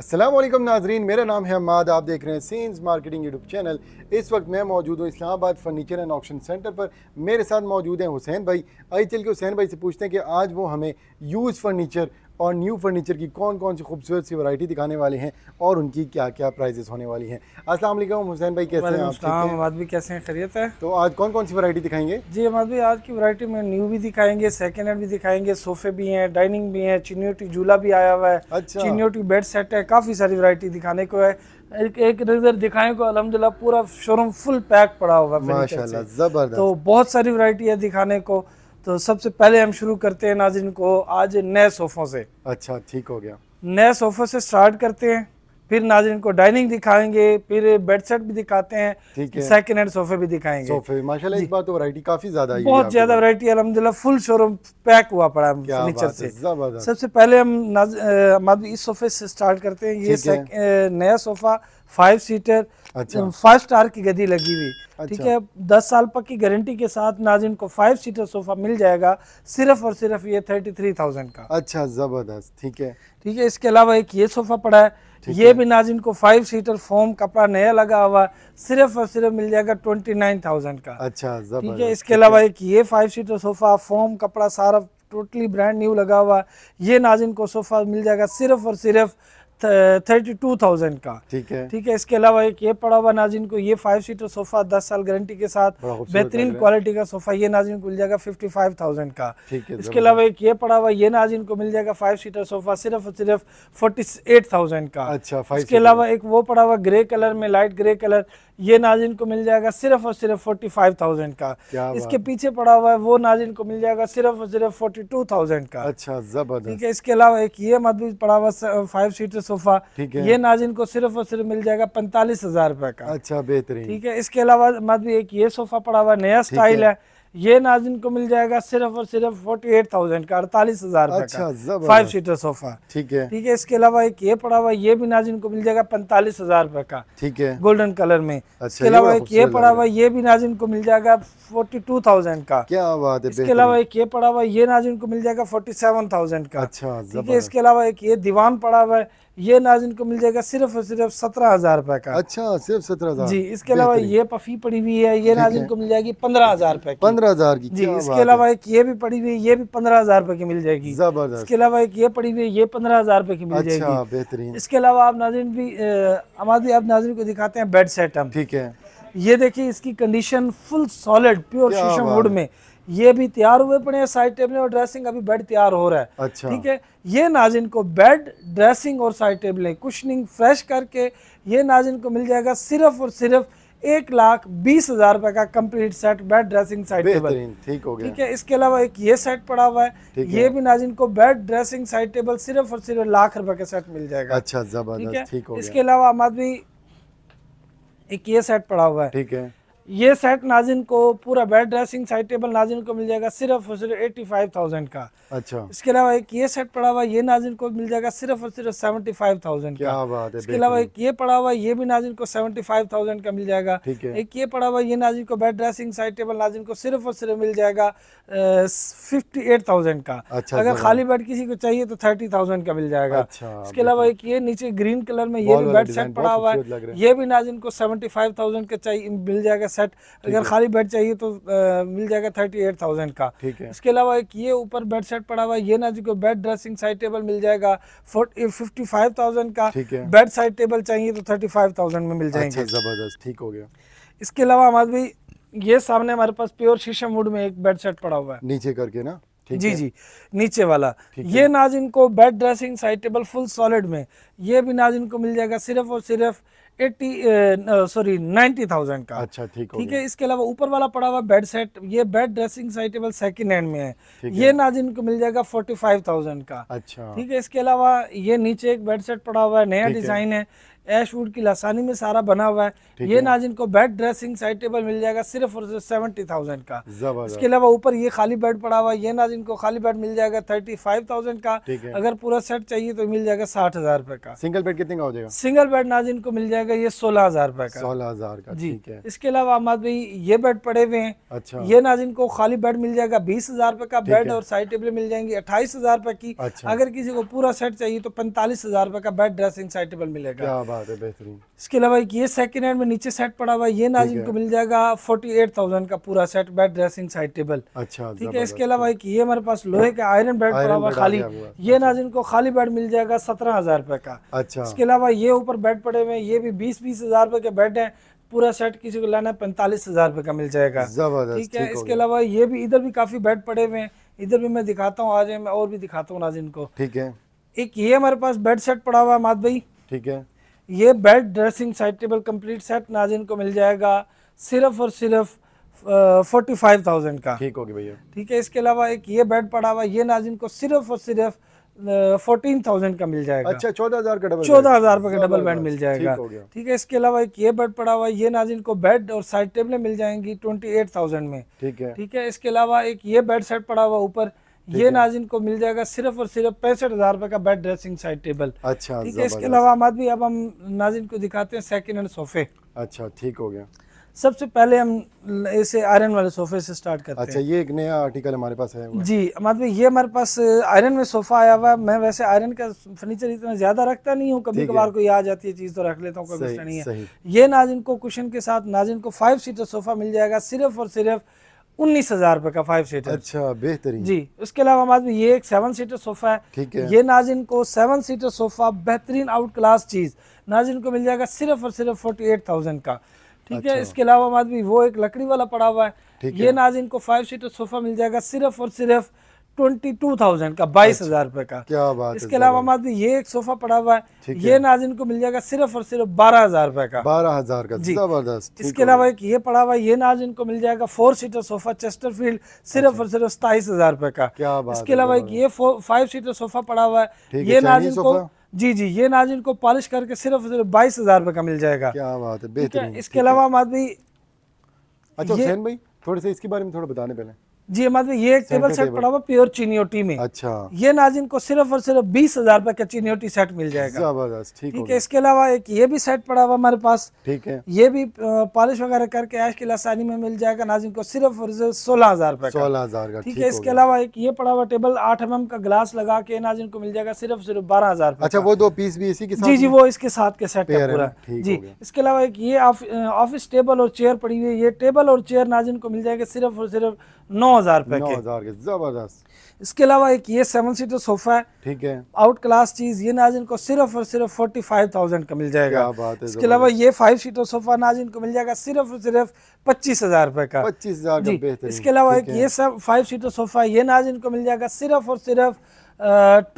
असलम नाजरीन मेरा नाम है अहमद आप देख रहे हैं सीन्स मार्केटिंग यूट्यूब चैनल इस वक्त मैं मौजूद हूँ Islamabad furniture and auction centre पर मेरे साथ मौजूद हैं हुसैन भाई आई चल के हुसैन भाई से पूछते हैं कि आज वो हमें यूज़ फर्नीचर और न्यू फर्नीचर की कौन कौन सी खूबसूरत सी वैरायटी दिखाने वाले हैं और उनकी क्या क्या प्राइजेस होने वाली हैं अस्सलाम वालेकुम हुसैन भाई कैसे हैं आप आज भी कैसे हैं खैरियत है तो आज कौन कौन सी वैरायटी दिखाएंगे जी हमाद भी आज की वैरायटी में न्यू भी दिखाएंगे सेकेंड हैंड भी दिखाएंगे सोफे भी हैं डाइनिंग भी हैं चिन्योटी झूला भी आया हुआ है अच्छा चिन्योटी बेड सेट है काफ़ी सारी वरायटी दिखाने को है एक एक नजर दिखाएं को अलहमदिल्ला पूरा शोरूम फुल पैक पड़ा हुआ है माशाल्लाह जबरदस्त तो बहुत सारी वैरायटी है दिखाने को तो सबसे पहले हम शुरू करते हैं नाजिन को आज नए सोफ़ों से अच्छा ठीक हो गया नए सोफ़ों से स्टार्ट करते हैं फिर नाजिन को डाइनिंग दिखाएंगे फिर बेड सेट भी दिखाते हैं सेकंड हैंड सोफे भी दिखाएंगे सोफे माशाल्लाह इस बार तो वैरायटी काफी ज्यादा है बहुत ज्यादा वैरायटी अलहमदिल्ला फुल शोरूम पैक हुआ पड़ा है फर्नीचर से सबसे पहले हम इस सोफे से स्टार्ट करते हैं ये नया सोफा फाइव सीटर फाइव अच्छा। स्टार की गद्दी लगी हुई ठीक अच्छा। है दस साल पक्की गारंटी के साथ नाजिन को फाइव सीटर सोफा मिल जाएगा सिर्फ और सिर्फ ये थर्टी थ्री थाउजेंड का अच्छा जबरदस्त ठीक है ठीक है इसके अलावा एक ये सोफा पड़ा है ये है। भी नाजिन को फाइव सीटर फोम कपड़ा नया लगा हुआ सिर्फ और सिर्फ मिल जाएगा ट्वेंटी नाइन थाउजेंड का अच्छा ठीक है इसके अलावा एक ये फाइव सीटर सोफा फोम कपड़ा सारा टोटली ब्रांड न्यू लगा हुआ ये नाजिन को सोफा मिल जाएगा सिर्फ और सिर्फ थर्टी टू थाउजेंड का ठीक है ठीक है इसके अलावा एक ये पड़ा हुआ नाजिन को ये फाइव सीटर सोफा दस साल गारंटी के साथ बेहतरीन क्वालिटी का सोफा ये नाजिन को मिल जाएगा फिफ्टी फाइव थाउजेंड का इसके अलावा एक ये पड़ा हुआ ये नाजिन को मिल जाएगा फाइव सीटर सोफा सिर्फ और सिर्फ फोर्टी एट थाउजेंड का अच्छा इसके अलावा एक वो पड़ा हुआ ग्रे कलर में लाइट ग्रे कलर ये नाजिन को मिल जाएगा सिर्फ और सिर्फ फोर्टी फाइव थाउजेंड का इसके पीछे पड़ा हुआ है वो नाजिन को मिल जाएगा सिर्फ और सिर्फ फोर्टी टू थाउजेंड का अच्छा जबरदस्त ठीक है इसके अलावा एक ये भी पड़ा हुआ फाइव सीटर सोफा ये नाजिन को सिर्फ और सिर्फ मिल जाएगा पैंतालीस हजार रुपए का अच्छा बेहतरीन ठीक है इसके अलावा भी एक ये सोफा पड़ा हुआ नया स्टाइल है ये नाजिन को मिल जाएगा सिर्फ और सिर्फ फोर्टी एट थाउजेंड का अड़तालीस हजार अच्छा, फाइव सीटर सोफा ठीक है ठीक है इसके अलावा एक ये पड़ा हुआ ये भी नाजिन को मिल जाएगा पैंतालीस हजार रुपए का ठीक है गोल्डन कलर में अच्छा, इसके अलावा एक ये पड़ा हुआ ये भी नाजिन को मिल जाएगा फोर्टी टू थाउजेंड का क्या बात है इसके अलावा एक ये पड़ा हुआ ये नाजिन को मिल जाएगा फोर्टी सेवन थाउजेंड का अच्छा ठीक है इसके अलावा एक ये दीवान पड़ा हुआ है ये नाजिन को मिल जाएगा सिर्फ और सिर्फ सत्रह हजार रुपए का अच्छा सिर्फ सत्रह हजार जी इसके अलावा ये पफी पड़ी हुई है ये नाजिन को मिल जाएगी पंद्रह हजार रुपए पंद्रह हजार की जी इसके अलावा एक ये भी पड़ी हुई है ये भी पंद्रह हजार रुपए की मिल जाएगी जबरदस्त इसके अलावा एक ये पड़ी हुई है ये पंद्रह हजार रुपए की मिल अच्छा, जाएगी बेहतरीन इसके अलावा आप नाजिन भी हमारी आप नाजिन को दिखाते हैं बेड सेट हम ठीक है ये देखिए इसकी condition full solid pure sheesham wood में ये भी तैयार हुए पड़े हैं साइड टेबलें और ड्रेसिंग अभी बेड तैयार हो रहा है अच्छा ठीक है ये नाजिन को बेड ड्रेसिंग और साइड टेबलें कुशनिंग फ्रेश करके ये नाजिन को मिल जाएगा सिर्फ और सिर्फ एक लाख बीस हजार रुपए का complete set bed dressing side table ठीक हो गया ठीक है इसके अलावा एक ये सेट पड़ा हुआ है ये भी नाजिन को बेड ड्रेसिंग साइड टेबल सिर्फ और सिर्फ लाख रुपए का सेट मिल जाएगा अच्छा जबरदस्त ठीक है इसके अलावा हम आदमी एक ये सेट पड़ा हुआ है ठीक है ये सेट नाजिन को पूरा बेड ड्रेसिंग साइड टेबल नाजिन को मिल जाएगा सिर्फ और सिर्फ एट्टी फाइव थाउजेंड का अच्छा इसके अलावा एक ये सेट पड़ा हुआ ये नाजिन को मिल जाएगा सिर्फ और सिर्फ सेवेंटी फाइव थाउजेंड का क्या बात है इसके अलावा एक ये पड़ा हुआ ये भी नाजिन को सेवेंटी फाइव थाउजेंड का मिल जाएगा एक ये पड़ा हुआ ये नाजिन को बेड ड्रेसिंग साइड टेबल नाजिन को सिर्फ और सिर्फ मिल जाएगा फिफ्टी एट थाउजेंड का अच्छा, अगर खाली बेड किसी को चाहिए तो थर्टी थाउजेंड का मिल जाएगा अच्छा, इसके अलावा एक ये नीचे ग्रीन कलर में ये भी बेड सेट पड़ा हुआ है ये भी नाजिन को सेवेंटी फाइव थाउजेंड का चाहिए मिल जाएगा सेट अगर खाली बेड चाहिए तो आ, मिल जाएगा थर्टी एट थाउजेंड का ठीक है इसके अलावा एक ये ऊपर बेड सेट पड़ा हुआ ये ना जो बेड ड्रेसिंग साइड टेबल मिल जाएगा फिफ्टी फाइव थाउजेंड का बेड साइड टेबल चाहिए तो थर्टी फाइव थाउजेंड में मिल जाएंगे अच्छा, जबरदस्त ठीक हो गया इसके अलावा हमारे भाई ये सामने हमारे पास प्योर शीशम वुड में एक बेड सेट पड़ा हुआ है नीचे करके ना जी जी नीचे वाला ये नाज इनको bed dressing side table full solid में ये भी नाज इनको मिल जाएगा सिर्फ और सिर्फ एट्टी सॉरी नाइन्टी थाउजेंड का अच्छा ठीक ठीक है इसके अलावा ऊपर वाला पड़ा हुआ बेड सेट ये bed dressing side table second hand में है ये नाजिन को मिल जाएगा फोर्टी फाइव थाउजेंड का अच्छा ठीक है इसके अलावा ये नीचे एक बेड सेट पड़ा हुआ है नया डिजाइन है एश वुड की लसानी में सारा बना हुआ है ये नाजिन को बेड ड्रेसिंग साइड टेबल मिल जाएगा सिर्फ और सिर्फ सेवेंटी थाउजेंड का इसके अलावा ऊपर ये खाली बेड पड़ा हुआ है ये नाजिन को खाली बेड मिल जाएगा थर्टी फाइव थाउजेंड का अगर पूरा सेट चाहिए तो मिल जाएगा साठ हजार रुपए का सिंगल बेड कितने का हो जाएगा सिंगल बेड नाजिन को मिल जाएगा ये सोलह हजार रुपए का सोलह हजार का जी इसके अलावा अहमद भाई ये बेड पड़े हुए हैं अच्छा ये नाजिन को खाली बेड मिल जाएगा बीस हजार रुपए का बेड और साइड टेबल मिल जाएंगे अट्ठाईस हजार रुपए की अच्छा। अगर किसी को पूरा सेट चाहिए तो पैंतालीस हजार रुपए का बेड ड्रेसिंग साइड टेबल मिलेगा बात है बेहतरीन इसके अलावा ये सेकंड हैंड में नीचे सेट पड़ा हुआ ये नाजिम को मिल जाएगा फोर्टी एट थाउजेंड का पूरा set bed dressing side table अच्छा ठीक है इसके अलावा एक ये हमारे पास लोहे का आयरन बेड पड़ा हुआ खाली ये नाजिम को खाली बेड मिल जाएगा सत्रह हजार रूपए का अच्छा इसके अलावा ये ऊपर बेड पड़े हुए ये भी बीस बीस हजार रूपए के बेड है पूरा सेट किसी को लाना है पैंतालीस हजार रूपए का मिल जाएगा ठीक है इसके अलावा ये भी इधर भी काफी बेड पड़े हुए हैं इधर भी मैं दिखाता हूँ आज मैं और भी दिखाता हूँ नाजिन को ठीक है एक ये हमारे पास बेड सेट पड़ा हुआ है माध भाई ठीक है ये bed dressing side table complete set नाजिन को मिल जाएगा सिर्फ और सिर्फ फोर्टी फाइव थाउजेंड का ठीक होगी भैया ठीक है इसके अलावा एक ये बेड पड़ा हुआ ये नाजिन को सिर्फ और सिर्फ फोर्टीन थाउजेंड का मिल जाएगा अच्छा चौदह हजार का डबल चौदह हजार रुपए का डबल बेड मिल जाएगा ठीक है इसके अलावा एक ये बेड पड़ा हुआ ये नाजिन को बेड और साइड टेबलें मिल जाएंगी ट्वेंटी एट थाउजेंड में ठीक है ठीक है इसके अलावा एक ये बेड सेट पड़ा हुआ ऊपर ये नाजिन को मिल जाएगा सिर्फ और सिर्फ पैंसठ हजार रुपए का बेड ड्रेसिंग साइड टेबल अच्छा ठीक है इसके अलावा हम आदमी अब हम नाजिन को दिखाते हैं सेकंड हैंड सोफे अच्छा ठीक हो गया सबसे पहले हम इसे आयरन वाले सोफे से स्टार्ट करते अच्छा, हैं अच्छा ये एक नया आर्टिकल हमारे पास है जी मतलब ये हमारे पास आयरन में सोफा आया हुआ है मैं वैसे आयरन का फर्नीचर इतना ज्यादा रखता नहीं हूँ कभी कभार कोई आ जाती है चीज तो रख लेता हूँ कभी नहीं है ये नाजिन को कुशन के साथ नाजिन को फाइव सीटर सोफा मिल जाएगा सिर्फ और सिर्फ उन्नीस हजार रुपए का फाइव सीटर अच्छा बेहतरीन जी उसके अलावा हमारे पास ये एक सेवन सीटर सोफा है ठीक है ये नाजिन को सेवन सीटर सोफा बेहतरीन आउट क्लास चीज नाजिन को मिल जाएगा सिर्फ और सिर्फ फोर्टी एट थाउजेंड का ठीक अच्छा। है इसके अलावा हमारे वो एक लकड़ी वाला पड़ा हुआ है ये नाजिन को फाइव सीटर सोफा मिल जाएगा सिर्फ और सिर्फ ट्वेंटी टू थाउजेंड का बाईस हजार अच्छा। रूपए का क्या बात इसके अलावा हमारे ये एक सोफा पड़ा हुआ है ये नाजिन को मिल जाएगा सिर्फ और सिर्फ बारह हजार रूपए का बारह हजार का जी जबरदस्त इसके अलावा एक ये पड़ा हुआ है ये नाजिन को मिल जाएगा four seater sofa chesterfield सिर्फ अच्छा। और सिर्फ सताइस हजार रूपए का क्या बात इसके अलावा एक ये फाइव सीटर सोफा पड़ा हुआ है ये नाजिन को जी जी ये नाजिन को पॉलिश करके सिर्फ सिर्फ बाईस हजार रूपए का मिल जाएगा क्या बात है बेहतरीन इसके अलावा हम आदमी अच्छा हुसैन भाई थोड़े से इसके बारे में थोड़ा बताने पहले जी हमारे ये एक टेबल सेट पड़ा हुआ प्योर चीनियोटी में अच्छा ये नाजिन को सिर्फ और सिर्फ बीस हजार रूपए का चीनियोटी सेट मिल जाएगा जबरदस्त ठीक, ठीक है इसके अलावा एक ये भी सेट पड़ा हुआ हमारे पास ठीक है ये भी पॉलिश वगैरह करके ऐश की लसानी में मिल जाएगा नाजिन को सिर्फ और सिर्फ सोलह हजार रूपए सोलह हजार ठीक है इसके अलावा एक ये पड़ा हुआ टेबल आठ एम का ग्लास लगा के नाजिन को मिल जाएगा सिर्फ सिर्फ बारह हजार अच्छा वो दो पीस भी इसी जी जी वो इसके साथ के सेट पूरा जी इसके अलावा एक ये ऑफिस टेबल और चेयर पड़ी हुई है ये टेबल और चेयर नाजिन को मिल जाएगा सिर्फ और सिर्फ नौ हजार रुपए के जबरदस्त इसके अलावा एक ये सेवन सीटर सोफा है ठीक है आउट क्लास चीज ये नाजिन को सिर्फ और सिर्फ फोर्टी फाइव थाउजेंड का मिल जाएगा क्या बात है इसके अलावा ये फाइव सीटर सोफा नाजिन को मिल जाएगा सिर्फ और सिर्फ पच्चीस हजार रुपए का पच्चीस हजार इसके अलावा एक ये सब फाइव सीटर सोफा ये नाजिन को मिल जाएगा सिर्फ और सिर्फ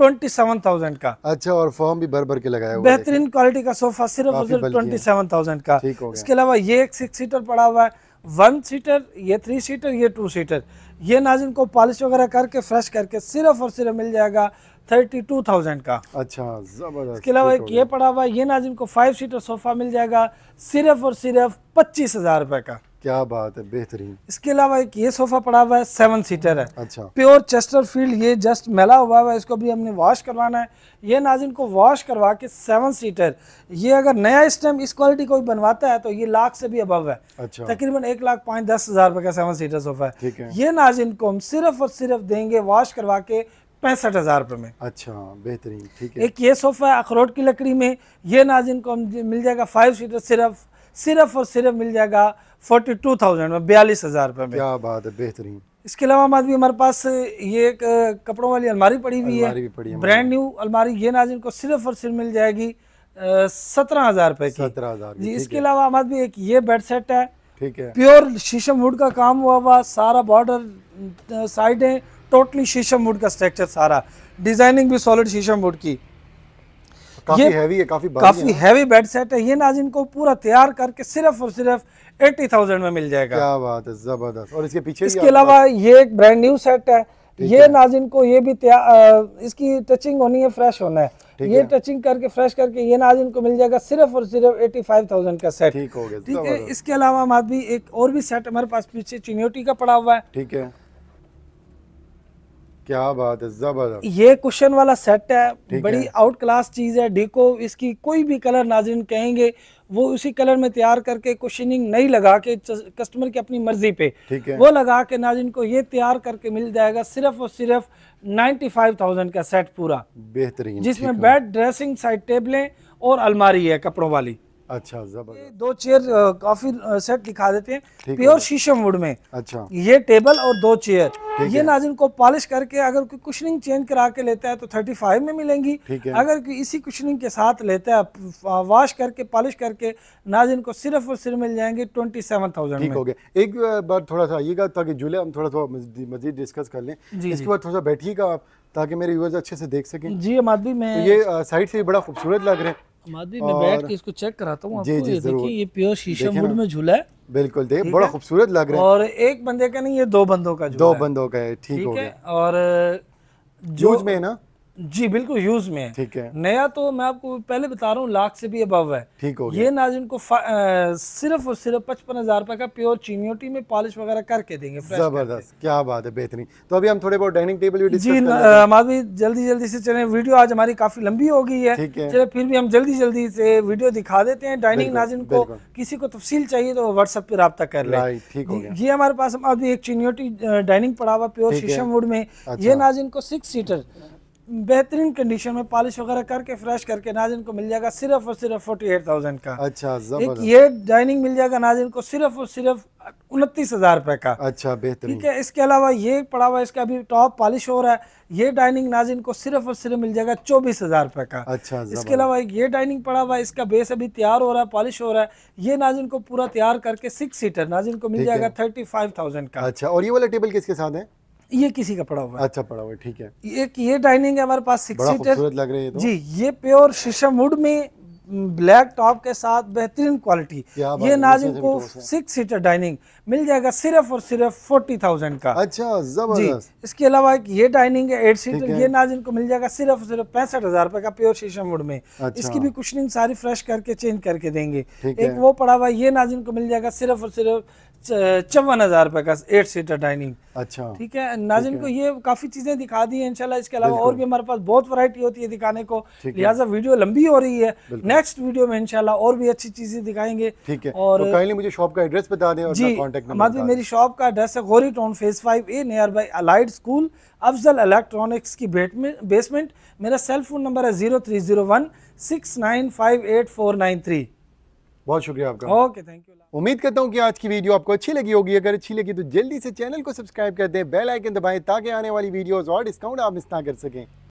ट्वेंटी सेवन थाउजेंड का अच्छा और फॉर्म भी भर भर के लगाया हुआ बेहतरीन क्वालिटी का सोफा सिर्फ और सिर्फ ट्वेंटी सेवन थाउजेंड का इसके अलावा ये एक सिक्स सीटर पड़ा हुआ है वन सीटर ये थ्री सीटर ये टू सीटर ये नाजिन को पॉलिश वगैरह करके फ्रेश करके सिर्फ और सिर्फ मिल जाएगा थर्टी टू थाउजेंड का अच्छा जबरदस्त इसके अलावा एक ये पड़ा हुआ ये नाजिन को फाइव सीटर सोफा मिल जाएगा सिर्फ और सिर्फ पच्चीस हजार रुपए का क्या बात है बेहतरीन इसके अलावा एक ये सोफा पड़ा हुआ है सेवन सीटर है अच्छा प्योर चेस्टर फील्ड ये जस्ट मेला हुआ है इसको भी हमने वॉश करवाना है ये नाजिन को वॉश करवा के सेवन सीटर ये अगर नया इस टाइम इस क्वालिटी कोई बनवाता है तो ये लाख से भी अबव है अच्छा तकरीबन एक लाख पाँच दस हज़ार रुपए का सेवन सीटर सोफा है, है। ये नाजिन को हम सिर्फ और सिर्फ देंगे वॉश करवा के पैंसठ हज़ार रुपए में अच्छा बेहतरीन ठीक है एक ये सोफ़ा है अखरोट की लकड़ी में ये नाजिन को मिल जाएगा फाइव सीटर सिर्फ सिर्फ और सिर्फ मिल जाएगा फोर्टी टू थाउजेंड में बयालीस हज़ार रुपये में क्या बात है बेहतरीन इसके अलावा हम भी हमारे पास ये एक कपड़ों वाली अलमारी पड़ी हुई है भी पड़ी ब्रांड न्यू अलमारी ये नाजिन को सिर्फ और सिर्फ मिल जाएगी सत्रह हज़ार रुपए की सत्रह हज़ार जी इसके अलावा हम भी एक ये बेड सेट है ठीक है प्योर शीशम वुड का काम हुआ हुआ सारा बॉर्डर साइड है टोटली शीशम वुड का स्ट्रक्चर सारा डिजाइनिंग भी सॉलिड शीशम वुड की काफी हैवी है काफी काफी हैवी बेड सेट है ये नाजिन को पूरा तैयार करके सिर्फ और सिर्फ एट्टी थाउजेंड में मिल जाएगा क्या बात है जबरदस्त और इसके पीछे इसके अलावा ये एक ब्रांड न्यू सेट है ये नाजिन को ये भी इसकी टचिंग होनी है फ्रेश होना है ये टचिंग करके फ्रेश करके ये नाजिन को मिल जाएगा सिर्फ और सिर्फ एटी फाइव थाउजेंड का सेट ठीक हो गया ठीक है इसके अलावा हमारे एक और भी सेट हमारे पास पीछे चिन्होटी का पड़ा हुआ है ठीक है क्या बात है जबरदस्त ये क्वेश्चन वाला सेट है बड़ी आउट क्लास चीज है डीको इसकी कोई भी कलर नाजरन कहेंगे वो उसी कलर में तैयार करके क्वेश्चनिंग नहीं लगा के कस्टमर की अपनी मर्जी पे वो लगा के नाजिन को ये तैयार करके मिल जाएगा सिर्फ और सिर्फ फाइव थाउजेंड का सेट पूरा बेहतरीन जिसमें बेड ड्रेसिंग साइड टेबलें और अलमारी है कपड़ों वाली अच्छा जबरदस्त दो चेयर काफी सेट दिखा देते हैं प्योर शीशम वुड में अच्छा ये टेबल और दो चेयर ये नाजिन को पॉलिश करके अगर कोई कुशनिंग चेंज करा के लेता है तो 35 में मिलेंगी अगर कोई इसी कुशनिंग के साथ लेता है वॉश करके पॉलिश करके नाजिन को सिर्फ और सिर्फ मिल जाएंगे ट्वेंटी सेवन थाउजेंड ठीक हो गया एक बार थोड़ा सा आइएगा ताकि जुले हम थोड़ा थोड़ा मजीद डिस्कस कर लें इसके बाद थोड़ा सा बैठिएगा आप ताकि मेरे व्यूअर्स अच्छे से देख सकें जी माधवी तो में ये साइड से बड़ा खूबसूरत लग रहा है इसको चेक कराता हूँ जी जी देखिए ये प्योर शीशम वुड में झूला है बिल्कुल देख बड़ा खूबसूरत लग रहा है और एक बंदे का नहीं ये दो बंदों का दो बंदों का है ठीक हो गया और जूज में ना जी बिल्कुल यूज में है ठीक है नया तो मैं आपको पहले बता रहा हूँ लाख से भी अबव है ठीक हो ये नाजिन को आ, सिर्फ और सिर्फ पचपन हजार रुपए का प्योर चीनियोटी में पॉलिश वगैरह करके देंगे जबरदस्त क्या बात है बेहतरीन तो अभी हम थोड़े बहुत डाइनिंग टेबल भी जी हमारी जल्दी जल्दी से चले वीडियो आज हमारी काफी लंबी हो गई है चले फिर भी हम जल्दी जल्दी से वीडियो दिखा देते हैं डाइनिंग नाजिन को किसी को तफसील चाहिए तो व्हाट्सएप पे रहा कर ले ये हमारे पास अभी एक चीनियोटी डाइनिंग पड़ा हुआ प्योर शीशम वुड में ये नाजिन को सिक्स सीटर बेहतरीन कंडीशन में पॉलिश वगैरह करके फ्रेश करके नाजिन को मिल जाएगा सिर्फ और सिर्फ फोर्टी एट थाउजेंड का अच्छा एक ये डाइनिंग मिल जाएगा नाजिन को सिर्फ और सिर्फ उनतीस हजार रुपए का अच्छा बेहतरीन ठीक है इसके अलावा ये पड़ा हुआ इसका अभी टॉप पॉलिश हो रहा है ये डाइनिंग नाजिन को सिर्फ और सिर्फ मिल जाएगा चौबीस हजार रुपए का अच्छा इसके अलावा ये डाइनिंग पड़ा हुआ इसका बेस अभी तैयार हो रहा है पॉलिश हो रहा है ये नाजिन को पूरा तैयार करके सिक्स सीटर नाजिन को मिल जाएगा थर्टी फाइव थाउजेंड का अच्छा और ये वाला टेबल किसके साथ है ये किसी का पड़ा हुआ है अच्छा पड़ा हुआ ठीक है एक ये डाइनिंग है हमारे पास सिक्स सीटर लग रही है तो। जी ये प्योर शीशम वुड में ब्लैक टॉप के साथ बेहतरीन क्वालिटी ये नाजिम को सिक्स सीटर डाइनिंग मिल जाएगा सिर्फ और सिर्फ फोर्टी थाउजेंड का अच्छा जबरदस्त जी इसके अलावा एक ये डाइनिंग है एट सीटर ये नाजिम को मिल जाएगा सिर्फ और सिर्फ पैंसठ हजार रुपए का प्योर शीशम वुड में अच्छा। इसकी भी कुशनिंग सारी फ्रेश करके चेंज करके देंगे एक वो पड़ा हुआ ये नाजिम को मिल जाएगा सिर्फ और सिर्फ चौवन हज़ार रुपए का एट सीटर डाइनिंग अच्छा ठीक है नाजिन को ये काफ़ी चीज़ें दिखा दी है इनशाला इसके अलावा और भी हमारे पास बहुत वरायटी होती है दिखाने को लिहाजा वीडियो लंबी हो रही है नेक्स्ट वीडियो में इनशाला और भी अच्छी चीज़ें दिखाएंगे ठीक है और तो मुझे शॉप का एड्रेस बता दें जी माधवी मेरी शॉप का एड्रेस है Ghauri town phase five A near by Allied school Afzal electronics की बेसमेंट मेरा सेल फोन नंबर है zero three zero one six nine five eight four nine three बहुत शुक्रिया आपका ओके थैंक यू उम्मीद करता हूँ कि आज की वीडियो आपको अच्छी लगी होगी अगर अच्छी लगी तो जल्दी से चैनल को सब्सक्राइब कर दें बेल आइकन दबाएं ताकि आने वाली वीडियोस और डिस्काउंट आप मिस ना कर सकें